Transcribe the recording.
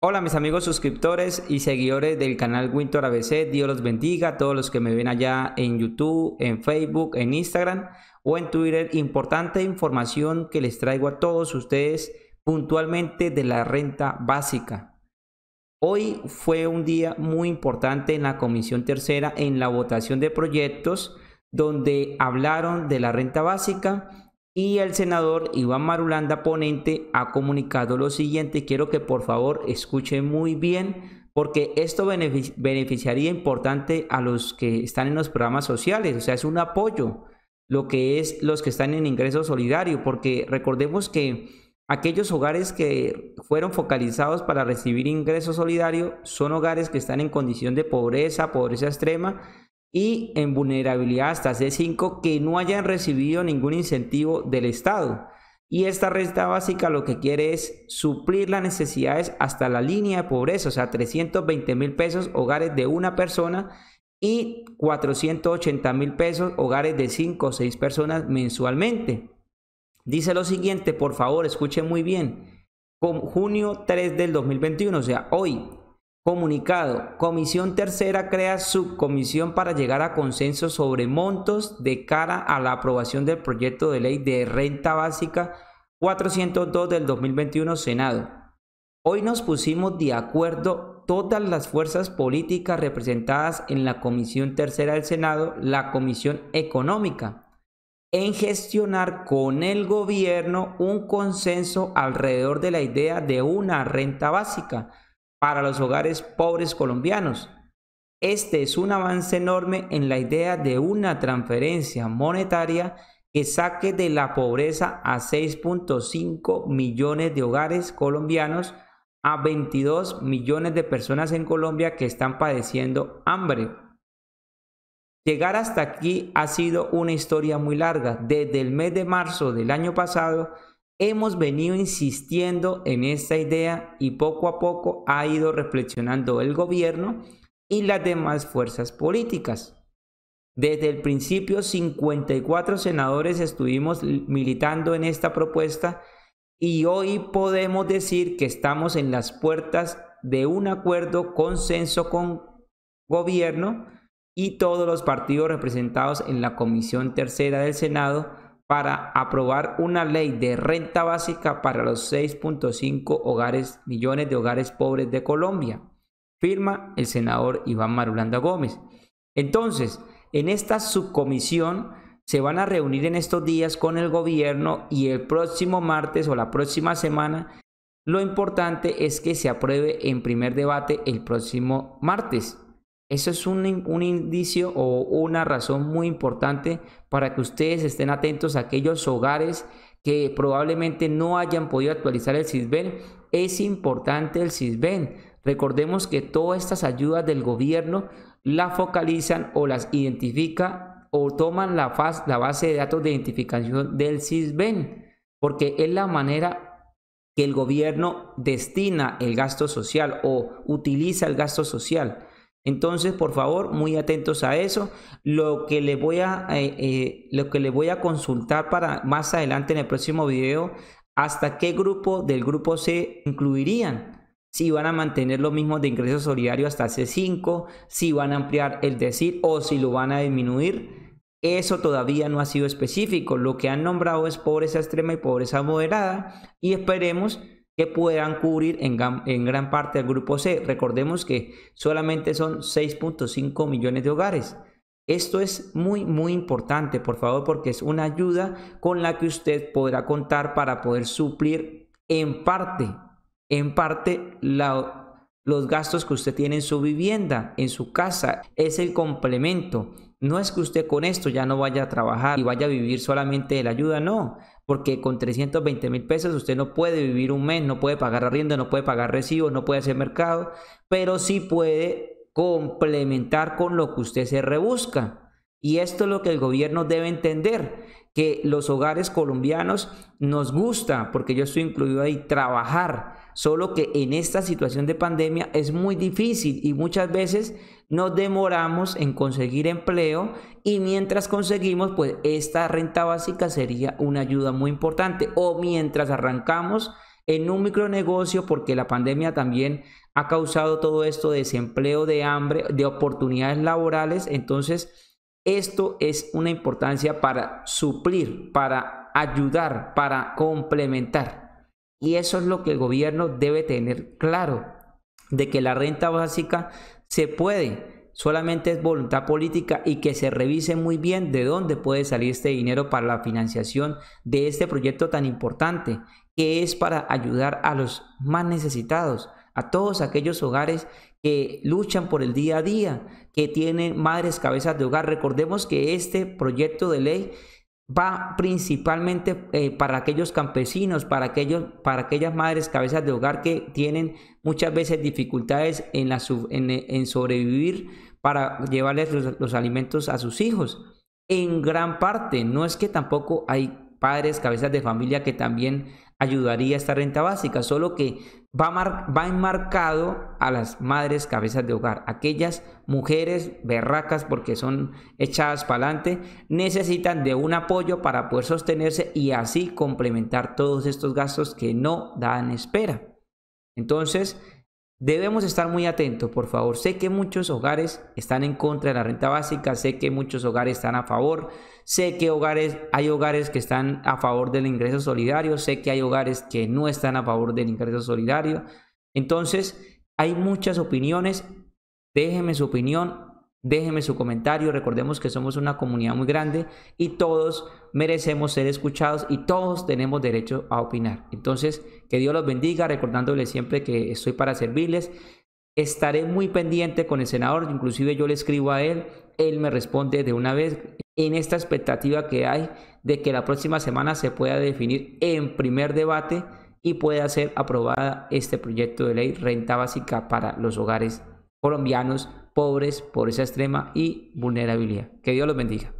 Hola mis amigos suscriptores y seguidores del canal Winter ABC, Dios los bendiga, a todos los que me ven allá en YouTube, en Facebook, en Instagram o en Twitter, importante información que les traigo a todos ustedes puntualmente de la renta básica. Hoy fue un día muy importante en la Comisión Tercera en la votación de proyectos donde hablaron de la renta básica y el senador Iván Marulanda, ponente, ha comunicado lo siguiente. Quiero que por favor escuchen muy bien porque esto beneficiaría importante a los que están en los programas sociales. O sea, es un apoyo lo que es los que están en ingreso solidario, porque recordemos que aquellos hogares que fueron focalizados para recibir ingreso solidario son hogares que están en condición de pobreza, pobreza extrema, y en vulnerabilidad hasta C5 que no hayan recibido ningún incentivo del Estado. Y esta renta básica lo que quiere es suplir las necesidades hasta la línea de pobreza, o sea, 320 mil pesos hogares de una persona y 480 mil pesos hogares de 5 o 6 personas mensualmente. Dice lo siguiente, por favor, escuchen muy bien. Con junio 3 del 2021, o sea, hoy, Comunicado. Comisión tercera crea subcomisión para llegar a consenso sobre montos de cara a la aprobación del proyecto de ley de renta básica 402 del 2021 Senado. Hoy nos pusimos de acuerdo todas las fuerzas políticas representadas en la Comisión Tercera del Senado, la Comisión Económica, en gestionar con el gobierno un consenso alrededor de la idea de una renta básica para los hogares pobres colombianos. Este es un avance enorme en la idea de una transferencia monetaria que saque de la pobreza a 6.5 millones de hogares colombianos a 22 millones de personas en Colombia que están padeciendo hambre. Llegar hasta aquí ha sido una historia muy larga. Desde el mes de marzo del año pasado Hemos venido insistiendo en esta idea y poco a poco ha ido reflexionando el gobierno y las demás fuerzas políticas. Desde el principio, 54 senadores estuvimos militando en esta propuesta y hoy podemos decir que estamos en las puertas de un acuerdo consenso con gobierno y todos los partidos representados en la Comisión Tercera del Senado para aprobar una ley de renta básica para los 6.5 hogares, millones de hogares pobres de Colombia. Firma el senador Iván Marulanda Gómez. Entonces, en esta subcomisión se van a reunir en estos días con el gobierno y el próximo martes o la próxima semana lo importante es que se apruebe en primer debate el próximo martes. Eso es un, indicio o una razón muy importante para que ustedes estén atentos a aquellos hogares que probablemente no hayan podido actualizar el SISBEN. Es importante el SISBEN. Recordemos que todas estas ayudas del gobierno las focalizan o las identifica o toman la, la base de datos de identificación del SISBEN, porque es la manera que el gobierno destina el gasto social o utiliza el gasto social. Entonces, por favor, muy atentos a eso. Lo que les voy a, eh, eh, lo que les voy a consultar para más adelante en el próximo video, hasta qué grupo del grupo C incluirían. Si van a mantener lo mismo de ingresos solidarios hasta C5, si van a ampliar el decir o si lo van a disminuir. Eso todavía no ha sido específico. Lo que han nombrado es pobreza extrema y pobreza moderada. Y esperemos que puedan cubrir en gran, parte el grupo C. Recordemos que solamente son 6.5 millones de hogares. Esto es muy, muy importante, por favor, porque es una ayuda con la que usted podrá contar para poder suplir en parte, en parte los gastos que usted tiene en su vivienda, en su casa. Es el complemento. No es que usted con esto ya no vaya a trabajar y vaya a vivir solamente de la ayuda, no porque con 320 mil pesos usted no puede vivir un mes, no puede pagar arriendo, no puede pagar recibo, no puede hacer mercado, pero sí puede complementar con lo que usted se rebusca. Y esto es lo que el gobierno debe entender, que los hogares colombianos nos gusta, porque yo estoy incluido ahí, trabajar, solo que en esta situación de pandemia es muy difícil y muchas veces nos demoramos en conseguir empleo y mientras conseguimos, pues esta renta básica sería una ayuda muy importante. O mientras arrancamos en un micronegocio, porque la pandemia también ha causado todo esto de desempleo, de hambre, de oportunidades laborales. Entonces, esto es una importancia para suplir, para ayudar, para complementar. Y eso es lo que el gobierno debe tener claro, de que la renta básica se puede, solamente es voluntad política y que se revise muy bien de dónde puede salir este dinero para la financiación de este proyecto tan importante, que es para ayudar a los más necesitados, a todos aquellos hogares que luchan por el día a día, que tienen madres cabezas de hogar. Recordemos que este proyecto de ley va principalmente eh, para aquellos campesinos, para, aquellos, para aquellas madres cabezas de hogar que tienen muchas veces dificultades en, sobrevivir para llevarles los, alimentos a sus hijos. En gran parte, no es que tampoco hay padres cabezas de familia que también ayudaría esta renta básica, solo que va, va enmarcado a las madres cabezas de hogar, aquellas mujeres berracas porque son echadas para adelante, necesitan de un apoyo para poder sostenerse y así complementar todos estos gastos que no dan espera. Entonces, Debemos estar muy atentos, por favor. Sé que muchos hogares están en contra de la renta básica, sé que muchos hogares están a favor, sé que hay hogares que están a favor del ingreso solidario, sé que hay hogares que no están a favor del ingreso solidario. Entonces, hay muchas opiniones. déjenme su opinión Déjeme su comentario, recordemos que somos una comunidad muy grande y todos merecemos ser escuchados y todos tenemos derecho a opinar. Entonces, que Dios los bendiga, recordándoles siempre que estoy para servirles. Estaré muy pendiente con el senador, inclusive yo le escribo a él, él me responde de una vez en esta expectativa que hay de que la próxima semana se pueda definir en primer debate y pueda ser aprobada este proyecto de ley renta básica para los hogares colombianos pobres, pobreza extrema y vulnerabilidad. Que Dios los bendiga.